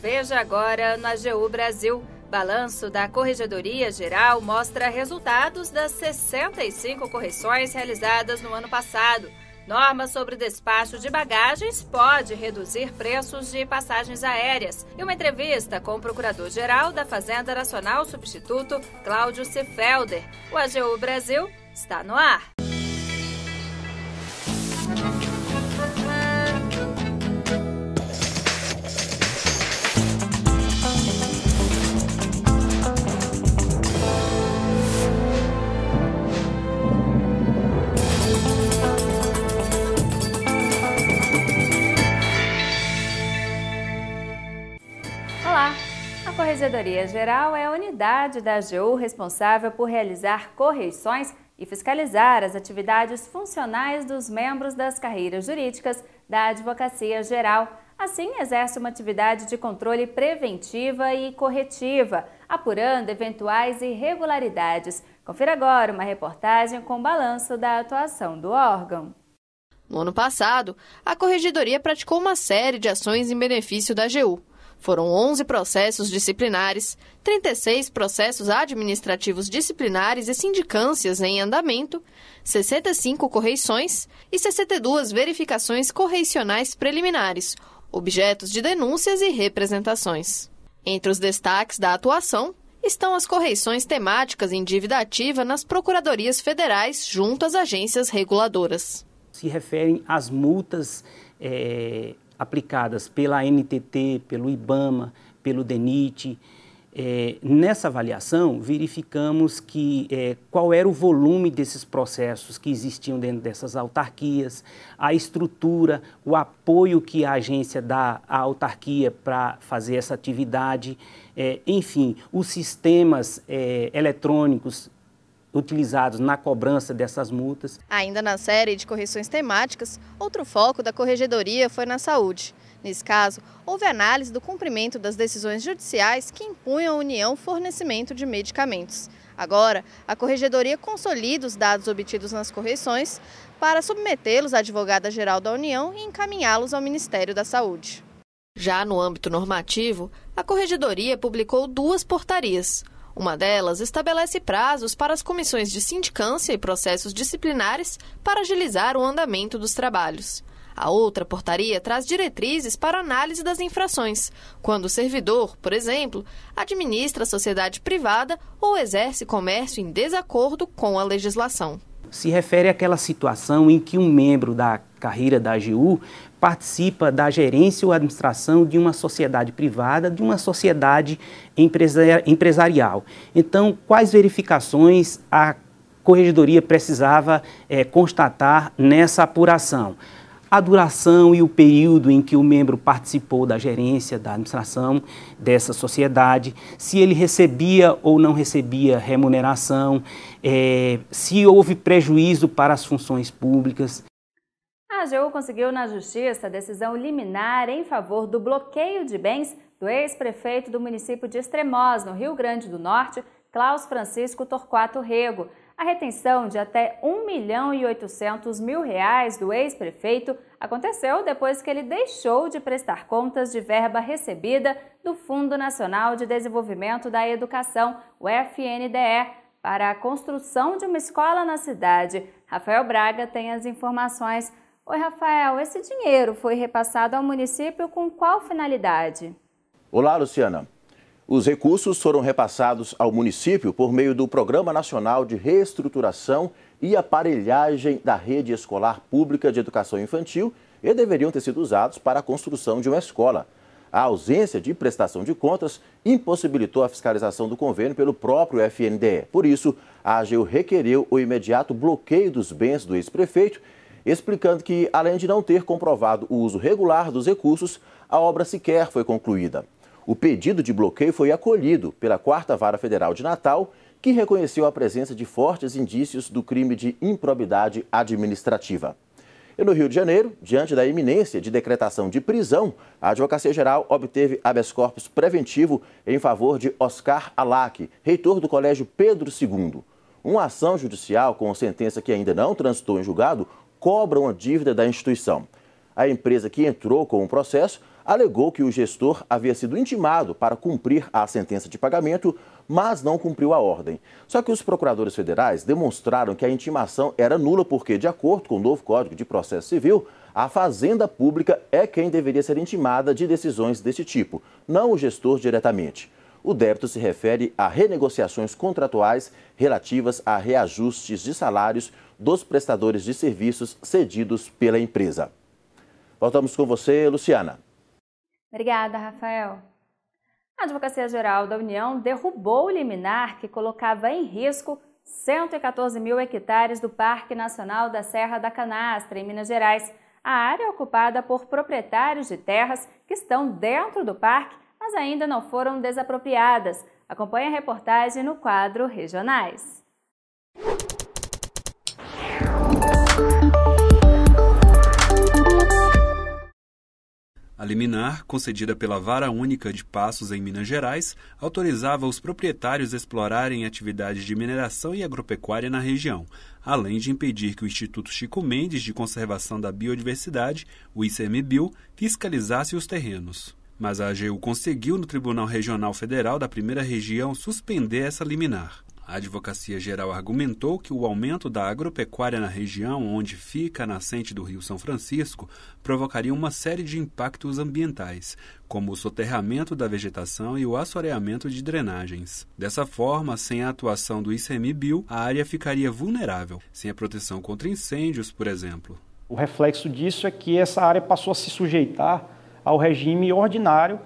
Veja agora no AGU Brasil. Balanço da Corregedoria Geral mostra resultados das 65 correções realizadas no ano passado. Norma sobre despacho de bagagens pode reduzir preços de passagens aéreas. E uma entrevista com o Procurador-Geral da Fazenda Nacional Substituto, Cláudio Sefelder. O AGU Brasil está no ar. Corregedoria Geral é a unidade da AGU responsável por realizar correções e fiscalizar as atividades funcionais dos membros das carreiras jurídicas da Advocacia Geral. Assim, exerce uma atividade de controle preventiva e corretiva, apurando eventuais irregularidades. Confira agora uma reportagem com balanço da atuação do órgão. No ano passado, a Corregedoria praticou uma série de ações em benefício da AGU foram 11 processos disciplinares, 36 processos administrativos disciplinares e sindicâncias em andamento, 65 correições e 62 verificações correicionais preliminares, objetos de denúncias e representações. Entre os destaques da atuação estão as correições temáticas em dívida ativa nas procuradorias federais junto às agências reguladoras. Se referem às multas é aplicadas pela NTT, pelo IBAMA, pelo DENIT. É, nessa avaliação, verificamos que é, qual era o volume desses processos que existiam dentro dessas autarquias, a estrutura, o apoio que a agência dá à autarquia para fazer essa atividade, é, enfim, os sistemas é, eletrônicos utilizados na cobrança dessas multas. Ainda na série de correções temáticas, outro foco da corregedoria foi na saúde. Nesse caso, houve análise do cumprimento das decisões judiciais que impunham à União fornecimento de medicamentos. Agora, a Corregedoria consolida os dados obtidos nas correções para submetê-los à Advogada-Geral da União e encaminhá-los ao Ministério da Saúde. Já no âmbito normativo, a Corregedoria publicou duas portarias – uma delas estabelece prazos para as comissões de sindicância e processos disciplinares para agilizar o andamento dos trabalhos. A outra portaria traz diretrizes para análise das infrações, quando o servidor, por exemplo, administra sociedade privada ou exerce comércio em desacordo com a legislação. Se refere àquela situação em que um membro da carreira da AGU, participa da gerência ou administração de uma sociedade privada, de uma sociedade empresarial. Então, quais verificações a corregedoria precisava é, constatar nessa apuração? a duração e o período em que o membro participou da gerência, da administração dessa sociedade, se ele recebia ou não recebia remuneração, é, se houve prejuízo para as funções públicas, a AGU conseguiu na Justiça decisão liminar em favor do bloqueio de bens do ex-prefeito do município de Extremoz, no Rio Grande do Norte, Klaus Francisco Torquato Rego. A retenção de até 1 milhão e 800 mil reais do ex-prefeito aconteceu depois que ele deixou de prestar contas de verba recebida do Fundo Nacional de Desenvolvimento da Educação, o FNDE, para a construção de uma escola na cidade. Rafael Braga tem as informações. Oi, Rafael, esse dinheiro foi repassado ao município com qual finalidade? Olá, Luciana. Os recursos foram repassados ao município por meio do Programa Nacional de Reestruturação e Aparelhagem da Rede Escolar Pública de Educação Infantil e deveriam ter sido usados para a construção de uma escola. A ausência de prestação de contas impossibilitou a fiscalização do convênio pelo próprio FNDE. Por isso, a AGU requereu o imediato bloqueio dos bens do ex-prefeito explicando que, além de não ter comprovado o uso regular dos recursos, a obra sequer foi concluída. O pedido de bloqueio foi acolhido pela Quarta Vara Federal de Natal, que reconheceu a presença de fortes indícios do crime de improbidade administrativa. E no Rio de Janeiro, diante da iminência de decretação de prisão, a Advocacia Geral obteve habeas corpus preventivo em favor de Oscar Alac, reitor do Colégio Pedro II. Uma ação judicial com sentença que ainda não transitou em julgado cobram a dívida da instituição. A empresa que entrou com o processo alegou que o gestor havia sido intimado para cumprir a sentença de pagamento, mas não cumpriu a ordem. Só que os procuradores federais demonstraram que a intimação era nula porque, de acordo com o novo Código de Processo Civil, a Fazenda Pública é quem deveria ser intimada de decisões desse tipo, não o gestor diretamente. O débito se refere a renegociações contratuais relativas a reajustes de salários dos prestadores de serviços cedidos pela empresa. Voltamos com você, Luciana. Obrigada, Rafael. A Advocacia Geral da União derrubou o liminar que colocava em risco 114 mil hectares do Parque Nacional da Serra da Canastra, em Minas Gerais. A área ocupada por proprietários de terras que estão dentro do parque mas ainda não foram desapropriadas. Acompanhe a reportagem no quadro Regionais. A liminar, concedida pela Vara Única de Passos em Minas Gerais, autorizava os proprietários explorarem atividades de mineração e agropecuária na região, além de impedir que o Instituto Chico Mendes de Conservação da Biodiversidade, o ICMBio, fiscalizasse os terrenos mas a AGU conseguiu no Tribunal Regional Federal da Primeira Região suspender essa liminar. A Advocacia Geral argumentou que o aumento da agropecuária na região onde fica a nascente do Rio São Francisco provocaria uma série de impactos ambientais, como o soterramento da vegetação e o assoreamento de drenagens. Dessa forma, sem a atuação do ICMBio, a área ficaria vulnerável, sem a proteção contra incêndios, por exemplo. O reflexo disso é que essa área passou a se sujeitar ao regime ordinário,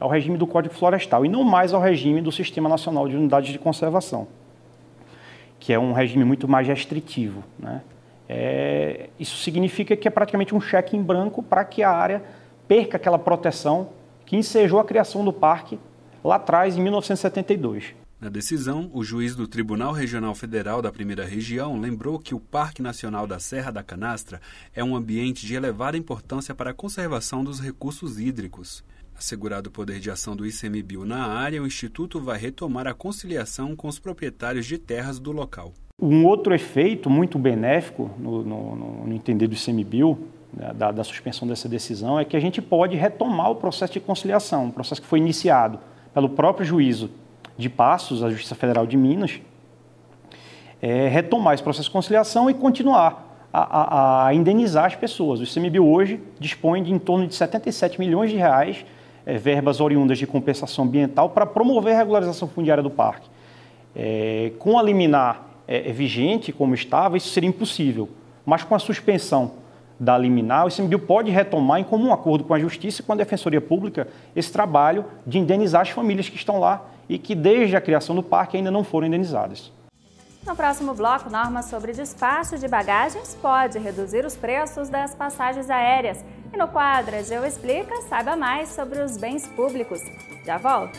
ao regime do Código Florestal, e não mais ao regime do Sistema Nacional de Unidades de Conservação, que é um regime muito mais restritivo. Né? É, isso significa que é praticamente um cheque em branco para que a área perca aquela proteção que ensejou a criação do parque lá atrás, em 1972. Na decisão, o juiz do Tribunal Regional Federal da Primeira Região lembrou que o Parque Nacional da Serra da Canastra é um ambiente de elevada importância para a conservação dos recursos hídricos. Assegurado o poder de ação do ICMBio na área, o Instituto vai retomar a conciliação com os proprietários de terras do local. Um outro efeito muito benéfico, no, no, no entender do ICMBio, né, da, da suspensão dessa decisão, é que a gente pode retomar o processo de conciliação, um processo que foi iniciado pelo próprio juízo de Passos, a Justiça Federal de Minas, é, retomar esse processo de conciliação e continuar a, a, a indenizar as pessoas. O ICMBio hoje dispõe de em torno de 77 milhões de reais é, verbas oriundas de compensação ambiental para promover a regularização fundiária do parque. É, com a liminar é, é vigente, como estava, isso seria impossível, mas com a suspensão da liminar, o ICMBio pode retomar, em comum acordo com a Justiça e com a Defensoria Pública, esse trabalho de indenizar as famílias que estão lá e que desde a criação do parque ainda não foram indenizadas. No próximo bloco, normas sobre despacho de bagagens pode reduzir os preços das passagens aéreas. E no quadro Eu Explica, saiba mais sobre os bens públicos. Já volto!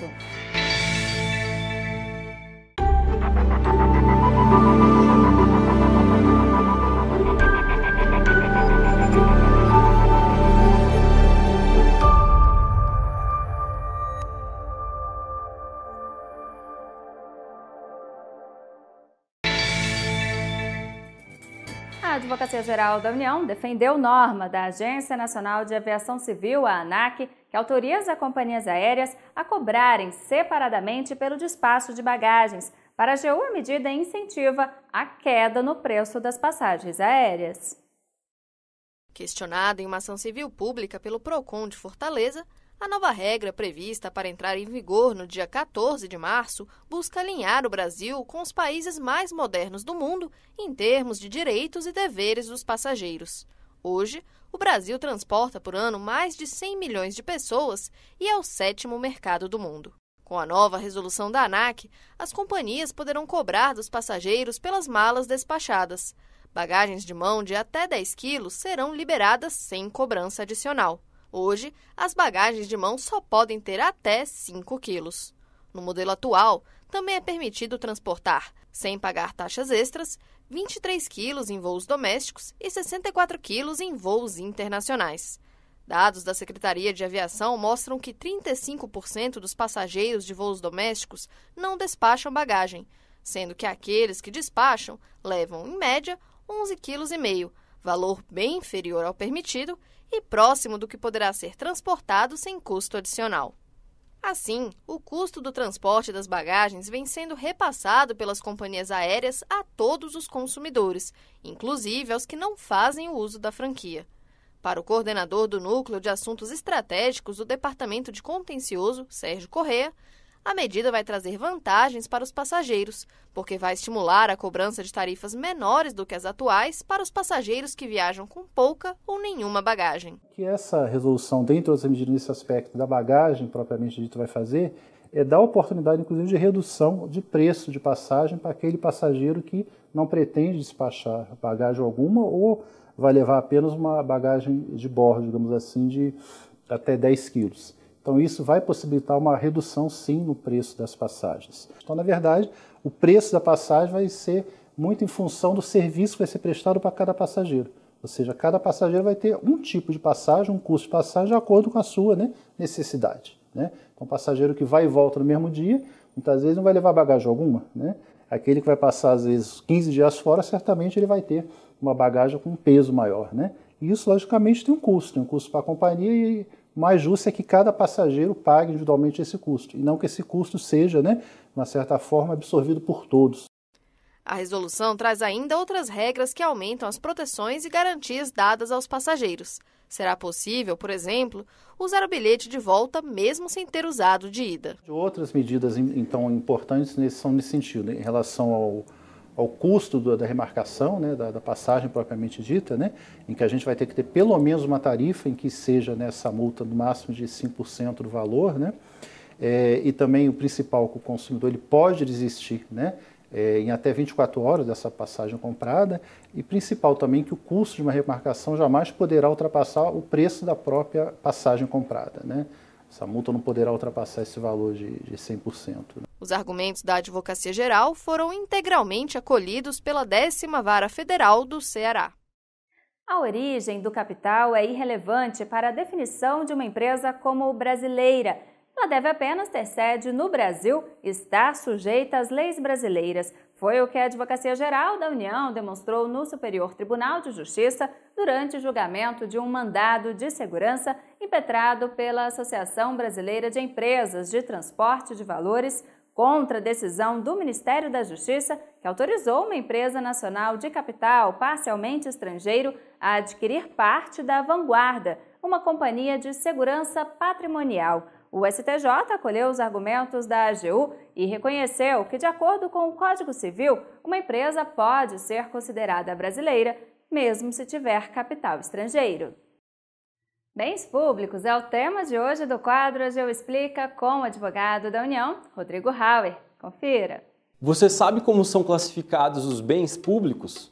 Advocacia-Geral da União defendeu norma da Agência Nacional de Aviação Civil, a ANAC, que autoriza companhias aéreas a cobrarem separadamente pelo despacho de bagagens. Para a AGU, a medida incentiva a queda no preço das passagens aéreas. Questionado em uma ação civil pública pelo PROCON de Fortaleza, a nova regra, prevista para entrar em vigor no dia 14 de março, busca alinhar o Brasil com os países mais modernos do mundo em termos de direitos e deveres dos passageiros. Hoje, o Brasil transporta por ano mais de 100 milhões de pessoas e é o sétimo mercado do mundo. Com a nova resolução da ANAC, as companhias poderão cobrar dos passageiros pelas malas despachadas. Bagagens de mão de até 10 quilos serão liberadas sem cobrança adicional. Hoje, as bagagens de mão só podem ter até 5 quilos. No modelo atual, também é permitido transportar, sem pagar taxas extras, 23 quilos em voos domésticos e 64 quilos em voos internacionais. Dados da Secretaria de Aviação mostram que 35% dos passageiros de voos domésticos não despacham bagagem, sendo que aqueles que despacham levam, em média, 11,5 kg, valor bem inferior ao permitido, e próximo do que poderá ser transportado sem custo adicional. Assim, o custo do transporte das bagagens vem sendo repassado pelas companhias aéreas a todos os consumidores, inclusive aos que não fazem o uso da franquia. Para o coordenador do Núcleo de Assuntos Estratégicos do Departamento de Contencioso, Sérgio Correa, a medida vai trazer vantagens para os passageiros, porque vai estimular a cobrança de tarifas menores do que as atuais para os passageiros que viajam com pouca ou nenhuma bagagem. O que essa resolução, dentro das medidas nesse aspecto da bagagem propriamente dito vai fazer é dar oportunidade, inclusive, de redução de preço de passagem para aquele passageiro que não pretende despachar bagagem alguma ou vai levar apenas uma bagagem de bordo, digamos assim, de até 10 quilos. Então, isso vai possibilitar uma redução, sim, no preço das passagens. Então, na verdade, o preço da passagem vai ser muito em função do serviço que vai ser prestado para cada passageiro. Ou seja, cada passageiro vai ter um tipo de passagem, um custo de passagem, de acordo com a sua né, necessidade. Né? Então, um passageiro que vai e volta no mesmo dia, muitas vezes não vai levar bagagem alguma. Né? Aquele que vai passar, às vezes, 15 dias fora, certamente ele vai ter uma bagagem com um peso maior. Né? E isso, logicamente, tem um custo. Tem um custo para a companhia e mais justo é que cada passageiro pague individualmente esse custo, e não que esse custo seja, né, de uma certa forma, absorvido por todos. A resolução traz ainda outras regras que aumentam as proteções e garantias dadas aos passageiros. Será possível, por exemplo, usar o bilhete de volta mesmo sem ter usado de ida. Outras medidas, então, importantes são nesse sentido, em relação ao ao custo do, da remarcação, né, da, da, passagem propriamente dita, né, em que a gente vai ter que ter pelo menos uma tarifa em que seja nessa multa no máximo de 5% do valor, né, é, e também o principal que o consumidor ele pode desistir, né, é, em até 24 horas dessa passagem comprada, e principal também que o custo de uma remarcação jamais poderá ultrapassar o preço da própria passagem comprada, né essa multa não poderá ultrapassar esse valor de, de 100%. Né? Os argumentos da Advocacia Geral foram integralmente acolhidos pela décima vara federal do Ceará. A origem do capital é irrelevante para a definição de uma empresa como brasileira. Ela deve apenas ter sede no Brasil e estar sujeita às leis brasileiras, foi o que a Advocacia Geral da União demonstrou no Superior Tribunal de Justiça durante o julgamento de um mandado de segurança impetrado pela Associação Brasileira de Empresas de Transporte de Valores contra a decisão do Ministério da Justiça que autorizou uma empresa nacional de capital parcialmente estrangeiro a adquirir parte da Vanguarda, uma companhia de segurança patrimonial. O STJ acolheu os argumentos da AGU e reconheceu que, de acordo com o Código Civil, uma empresa pode ser considerada brasileira, mesmo se tiver capital estrangeiro. Bens públicos é o tema de hoje do quadro AGU Explica com o advogado da União, Rodrigo Hauer. Confira. Você sabe como são classificados os bens públicos?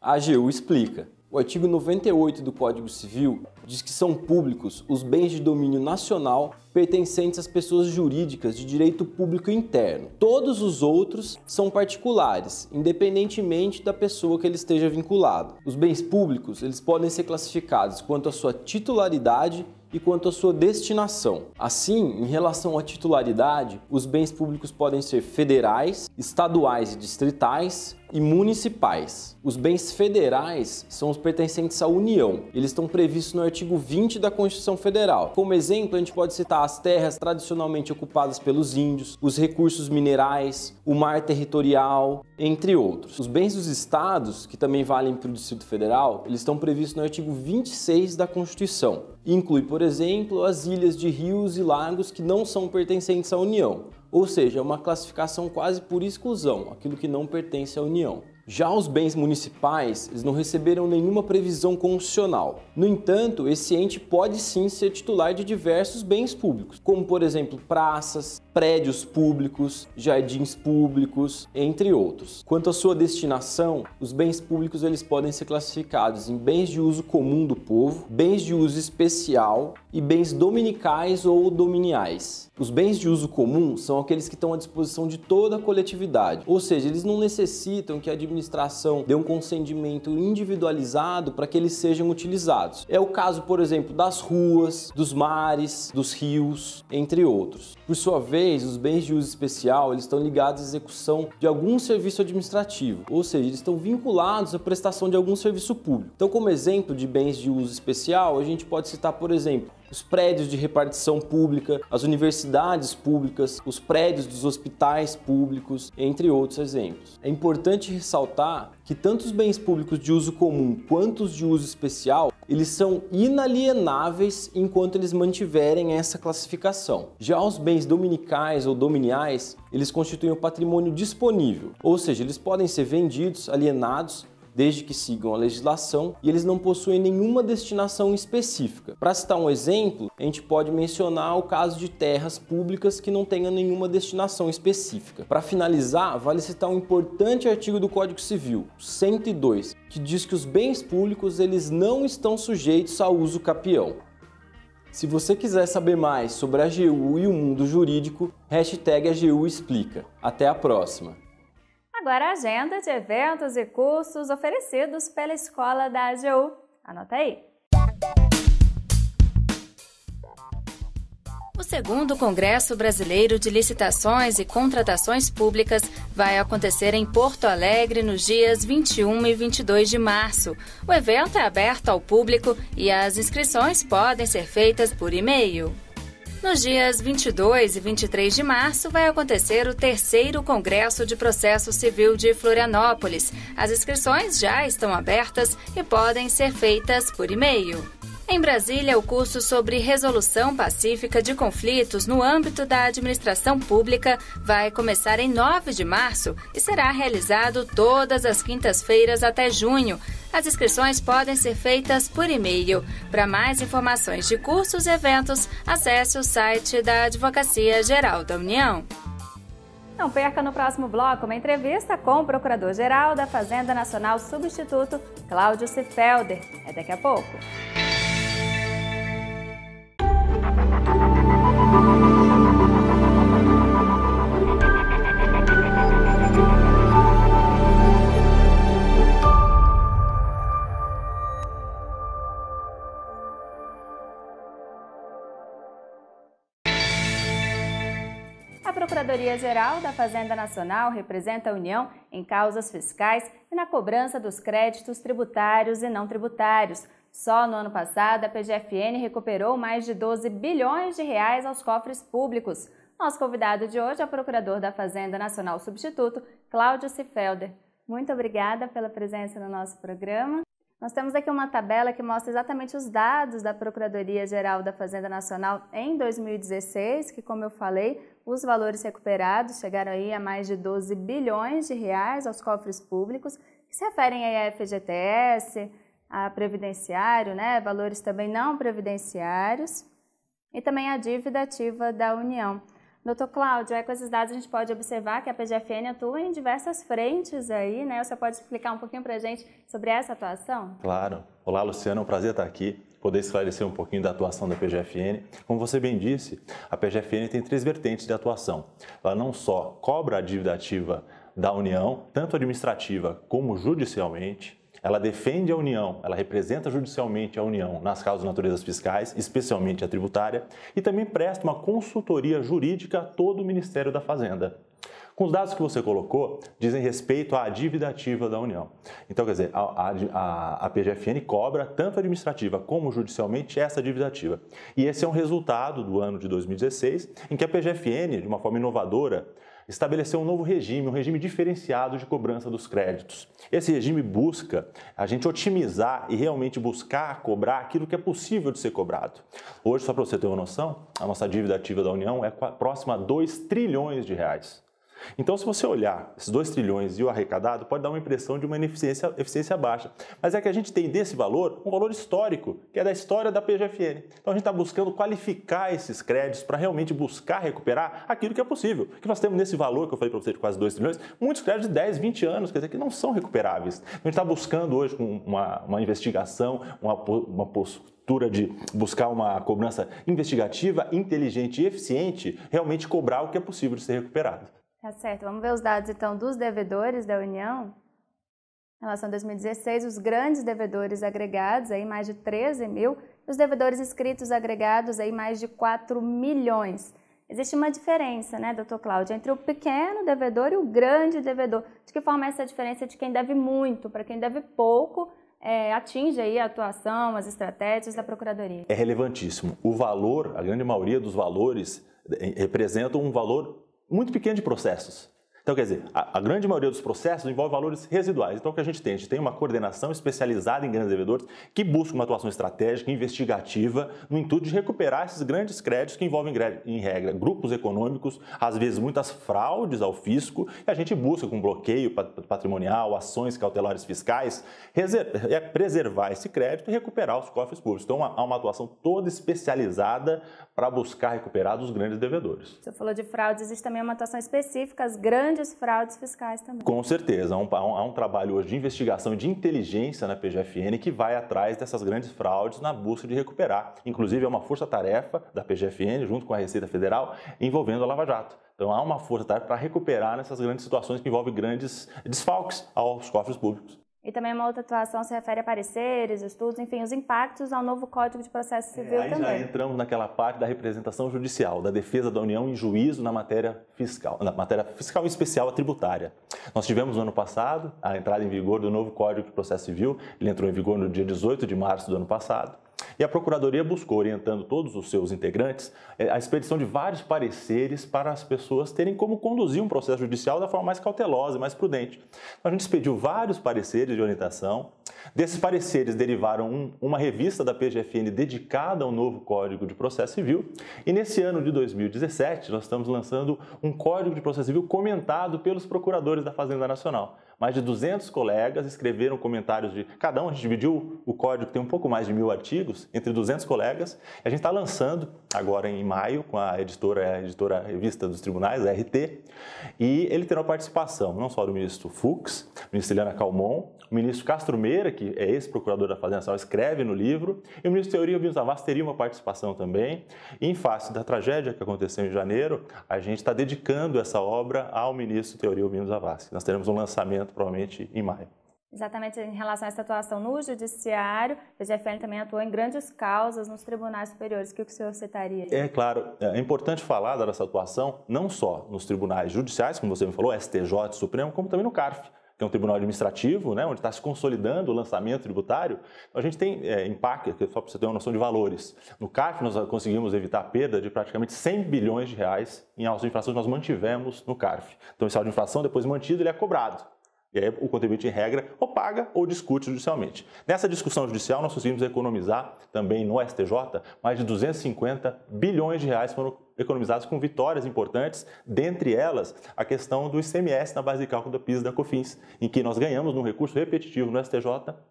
A AGU explica. O artigo 98 do Código Civil diz que são públicos os bens de domínio nacional pertencentes às pessoas jurídicas de direito público interno. Todos os outros são particulares, independentemente da pessoa que ele esteja vinculado. Os bens públicos, eles podem ser classificados quanto à sua titularidade e quanto à sua destinação. Assim, em relação à titularidade, os bens públicos podem ser federais, estaduais e distritais e municipais. Os bens federais são os pertencentes à União. Eles estão previstos no artigo 20 da Constituição Federal. Como exemplo, a gente pode citar as terras tradicionalmente ocupadas pelos índios, os recursos minerais, o mar territorial, entre outros. Os bens dos estados, que também valem para o Distrito Federal, eles estão previstos no artigo 26 da Constituição. Inclui, por exemplo, as ilhas de rios e lagos que não são pertencentes à União, ou seja, é uma classificação quase por exclusão, aquilo que não pertence à União. Já os bens municipais, eles não receberam nenhuma previsão constitucional. No entanto, esse ente pode sim ser titular de diversos bens públicos, como por exemplo praças, prédios públicos, jardins públicos, entre outros. Quanto à sua destinação, os bens públicos eles podem ser classificados em bens de uso comum do povo, bens de uso especial e bens dominicais ou dominiais. Os bens de uso comum são aqueles que estão à disposição de toda a coletividade, ou seja, eles não necessitam que a administração administração dê um consentimento individualizado para que eles sejam utilizados. É o caso, por exemplo, das ruas, dos mares, dos rios, entre outros. Por sua vez, os bens de uso especial eles estão ligados à execução de algum serviço administrativo, ou seja, eles estão vinculados à prestação de algum serviço público. Então, como exemplo de bens de uso especial, a gente pode citar, por exemplo, os prédios de repartição pública, as universidades públicas, os prédios dos hospitais públicos, entre outros exemplos. É importante ressaltar que tanto os bens públicos de uso comum quanto os de uso especial, eles são inalienáveis enquanto eles mantiverem essa classificação. Já os bens dominicais ou dominiais, eles constituem o patrimônio disponível, ou seja, eles podem ser vendidos, alienados desde que sigam a legislação, e eles não possuem nenhuma destinação específica. Para citar um exemplo, a gente pode mencionar o caso de terras públicas que não tenham nenhuma destinação específica. Para finalizar, vale citar um importante artigo do Código Civil, 102, que diz que os bens públicos eles não estão sujeitos ao uso capião. Se você quiser saber mais sobre a AGU e o mundo jurídico, hashtag AGU Explica. Até a próxima! agora a agenda de eventos e cursos oferecidos pela Escola da AGU. Anota aí! O segundo Congresso Brasileiro de Licitações e Contratações Públicas vai acontecer em Porto Alegre nos dias 21 e 22 de março. O evento é aberto ao público e as inscrições podem ser feitas por e-mail. Nos dias 22 e 23 de março vai acontecer o terceiro Congresso de Processo Civil de Florianópolis. As inscrições já estão abertas e podem ser feitas por e-mail. Em Brasília, o curso sobre resolução pacífica de conflitos no âmbito da administração pública vai começar em 9 de março e será realizado todas as quintas-feiras até junho, as inscrições podem ser feitas por e-mail. Para mais informações de cursos e eventos, acesse o site da Advocacia Geral da União. Não perca no próximo bloco uma entrevista com o Procurador-Geral da Fazenda Nacional Substituto, Cláudio Sifelder. É daqui a pouco. secretaria geral da Fazenda Nacional representa a União em causas fiscais e na cobrança dos créditos tributários e não tributários. Só no ano passado, a PGFN recuperou mais de 12 bilhões de reais aos cofres públicos. Nosso convidado de hoje é o Procurador da Fazenda Nacional Substituto, Cláudio Cifelder. Muito obrigada pela presença no nosso programa. Nós temos aqui uma tabela que mostra exatamente os dados da Procuradoria Geral da Fazenda Nacional em 2016, que como eu falei, os valores recuperados chegaram aí a mais de 12 bilhões de reais aos cofres públicos, que se referem aí a FGTS, a previdenciário, né, valores também não previdenciários, e também a dívida ativa da União. Doutor Cláudio, com esses dados a gente pode observar que a PGFN atua em diversas frentes aí, né? Você pode explicar um pouquinho para a gente sobre essa atuação? Claro. Olá, Luciano, é um prazer estar aqui, poder esclarecer um pouquinho da atuação da PGFN. Como você bem disse, a PGFN tem três vertentes de atuação. Ela não só cobra a dívida ativa da União, tanto administrativa como judicialmente, ela defende a União, ela representa judicialmente a União nas causas de naturezas fiscais, especialmente a tributária, e também presta uma consultoria jurídica a todo o Ministério da Fazenda. Com os dados que você colocou, dizem respeito à dívida ativa da União. Então, quer dizer, a, a, a, PGFN cobra, tanto administrativa como judicialmente, essa dívida ativa. E esse é um resultado do ano de 2016, em que a PGFN, de uma forma inovadora, estabeleceu um novo regime, um regime diferenciado de cobrança dos créditos. Esse regime busca a gente otimizar e realmente buscar cobrar aquilo que é possível de ser cobrado. Hoje, só para você ter uma noção, a nossa dívida ativa da União é próxima a 2 trilhões de reais. Então, se você olhar esses 2 trilhões e o arrecadado, pode dar uma impressão de uma eficiência baixa. Mas é que a gente tem desse valor um valor histórico, que é da história da PGFN. Então, a gente está buscando qualificar esses créditos para realmente buscar recuperar aquilo que é possível. Que nós temos nesse valor que eu falei para você de quase 2 trilhões, muitos créditos de 10, 20 anos, quer dizer, que não são recuperáveis. Então, a gente está buscando hoje com uma, uma investigação, uma, uma postura de buscar uma cobrança investigativa, inteligente e eficiente, realmente cobrar o que é possível de ser recuperado. Tá certo. Vamos ver os dados então dos devedores da União. Em relação a 2016, os grandes devedores agregados, aí mais de 13 mil, e os devedores inscritos agregados, aí mais de 4 milhões. Existe uma diferença, né, doutor Cláudio, entre o pequeno devedor e o grande devedor. De que forma é essa diferença de quem deve muito para quem deve pouco é, atinge aí a atuação, as estratégias da Procuradoria? É relevantíssimo. O valor, a grande maioria dos valores, é, representa um valor muito pequeno de processos. Então, quer dizer, a, a, grande maioria dos processos envolve valores residuais. Então, o que a gente tem? A gente tem uma coordenação especializada em grandes devedores que busca uma atuação estratégica, investigativa, no intuito de recuperar esses grandes créditos que envolvem, em regra, grupos econômicos, às vezes muitas fraudes ao fisco, e a gente busca com bloqueio patrimonial, ações cautelares fiscais, é, preservar esse crédito e recuperar os cofres públicos. Então, há uma atuação toda especializada para buscar recuperar dos grandes devedores. Você falou de fraudes, existe também é uma atuação específica, as grandes grandes fraudes fiscais também. Com certeza. Há um, há um trabalho hoje de investigação e de inteligência na PGFN que vai atrás dessas grandes fraudes na busca de recuperar. Inclusive, é uma força-tarefa da PGFN, junto com a Receita Federal, envolvendo a Lava Jato. Então há uma força tarefa para recuperar nessas grandes situações que envolvem grandes desfalques aos cofres públicos. E também uma outra atuação se refere a pareceres, estudos, enfim, os impactos ao novo Código de Processo é, Civil é, aí também. Aí já entramos naquela parte da representação judicial, da defesa da União em juízo na matéria fiscal, na matéria fiscal em especial a tributária. Nós tivemos no ano passado a entrada em vigor do novo Código de Processo Civil, ele entrou em vigor no dia 18 de março do ano passado. E a Procuradoria buscou, orientando todos os seus integrantes, é, a expedição de vários pareceres para as pessoas terem como conduzir um processo judicial da forma mais cautelosa, e mais prudente. Então, a gente expediu vários pareceres de orientação. Desses pareceres derivaram um, uma revista da PGFN dedicada ao novo Código de Processo Civil. E nesse ano de 2017, nós estamos lançando um Código de Processo Civil comentado pelos procuradores da Fazenda Nacional mais de 200 colegas escreveram comentários de cada um. A gente dividiu o código, que tem um pouco mais de mil artigos, entre 200 colegas. a gente está lançando agora em maio com a editora, a editora Revista dos Tribunais, a RT. E ele terá participação não só do ministro Fux, ministra Helena Calmon, o ministro Castro Meira, que é ex-procurador da Fazenda Nacional, escreve no livro, e o ministro Teoria Vinhos Navas teria uma participação também. E, em face da tragédia que aconteceu em janeiro, a gente está dedicando essa obra ao ministro Teoria Vinhos Navas. Nós teremos um lançamento provavelmente em maio. Exatamente em relação a essa atuação no judiciário, o GFL também atuou em grandes causas nos tribunais superiores. O que o senhor citaria? É claro, é importante falar dessa atuação não só nos tribunais judiciais, como você me falou, STJ, Supremo, como também no CARF que é um tribunal administrativo, né, onde está se consolidando o lançamento tributário, a gente tem é, impacto, é só para você ter uma noção de valores. No CARF nós conseguimos evitar a perda de praticamente 100 bilhões de reais em alta de inflação que nós mantivemos no CARF. Então, esse alta de inflação, depois mantido, ele é cobrado. E aí o contribuinte, em regra, ou paga ou discute judicialmente. Nessa discussão judicial, nós conseguimos economizar também no STJ mais de 250 bilhões de reais foram economizados com vitórias importantes, dentre elas a questão do ICMS na base de cálculo da PIS e da COFINS, em que nós ganhamos num recurso repetitivo no STJ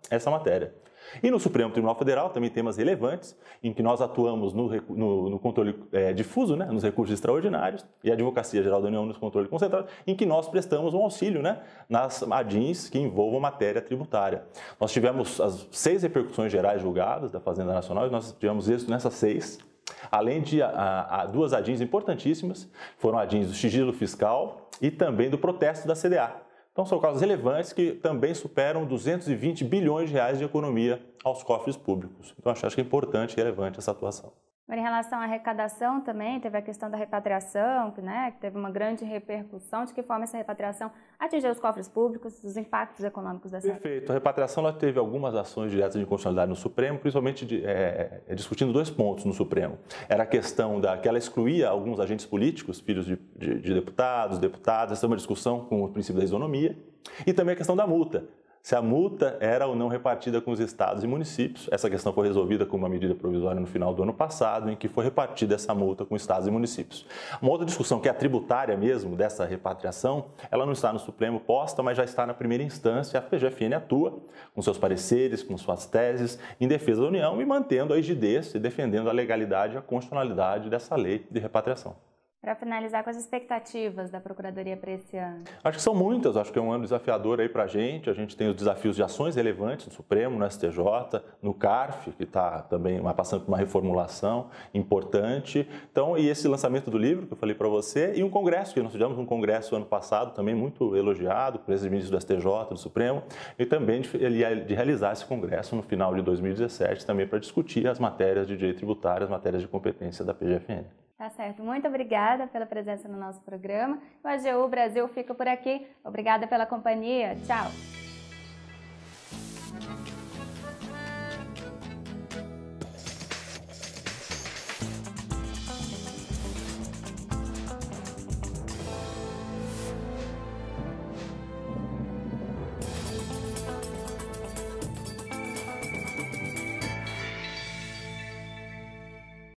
essa matéria. E no Supremo Tribunal Federal também temas relevantes, em que nós atuamos no, no, no controle é, difuso, né, nos recursos extraordinários, e a Advocacia Geral da União nos controle concentrado, em que nós prestamos um auxílio né, nas ADINs que envolvam matéria tributária. Nós tivemos as seis repercussões gerais julgadas da Fazenda Nacional, e nós tivemos isso nessas seis, Além de ah, ah, a, a, duas adins importantíssimas, foram adins do sigilo fiscal e também do protesto da CDA. Então são causas relevantes que também superam 220 bilhões de reais de economia aos cofres públicos. Então acho que é importante e relevante essa atuação. Em relação à arrecadação também, teve a questão da repatriação, né, que teve uma grande repercussão. De que forma essa repatriação atingiu os cofres públicos, os impactos econômicos dessa Perfeito. A repatriação ela teve algumas ações diretas de constitucionalidade no Supremo, principalmente de, é, é, é, discutindo dois pontos no Supremo. Era a questão da que ela excluía alguns agentes políticos, filhos de, de, de deputados, deputadas. Essa é uma discussão com o princípio da isonomia. E também a questão da multa se a multa era ou não repartida com os estados e municípios. Essa questão foi resolvida com uma medida provisória no final do ano passado, em que foi repartida essa multa com estados e municípios. Uma outra discussão, que é a tributária mesmo, dessa repatriação, ela não está no Supremo posta, mas já está na primeira instância. A PGFN atua com seus pareceres, com suas teses, em defesa da União e mantendo a rigidez e defendendo a legalidade e a constitucionalidade dessa lei de repatriação. Para finalizar com as expectativas da Procuradoria para esse ano. Acho que são muitas, acho que é um ano desafiador aí para a gente. A gente tem os desafios de ações relevantes no Supremo, no STJ, no CARF, que está também passando por uma reformulação importante. Então, e esse lançamento do livro que eu falei para você, e um congresso, que nós tivemos um congresso ano passado também muito elogiado, por esses ministros do STJ, do Supremo, e também de, é de realizar esse congresso no final de 2017 também para discutir as matérias de direito tributário, as matérias de competência da PGFN. Tá certo. Muito obrigada pela presença no nosso programa. O AGU Brasil fica por aqui. Obrigada pela companhia. Tchau.